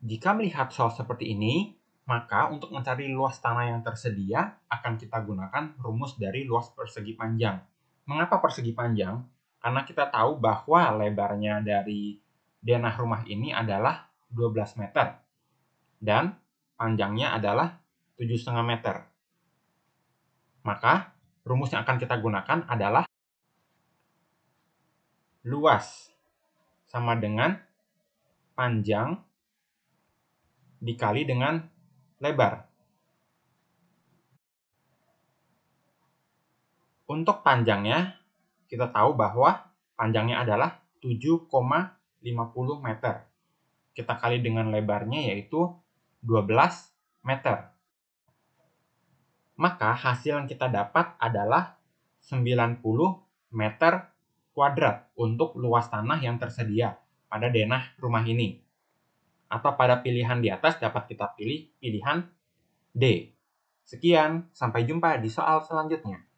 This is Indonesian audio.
Jika melihat soal seperti ini, maka untuk mencari luas tanah yang tersedia akan kita gunakan rumus dari luas persegi panjang. Mengapa persegi panjang? Karena kita tahu bahwa lebarnya dari denah rumah ini adalah 12 meter dan panjangnya adalah 7,5 meter. Maka rumus yang akan kita gunakan adalah luas sama dengan panjang dikali dengan lebar. Untuk panjangnya, kita tahu bahwa panjangnya adalah 7,50 meter. Kita kali dengan lebarnya yaitu 12 meter. Maka hasil yang kita dapat adalah 90 meter kuadrat untuk luas tanah yang tersedia pada denah rumah ini atau pada pilihan di atas dapat kita pilih pilihan D. Sekian, sampai jumpa di soal selanjutnya.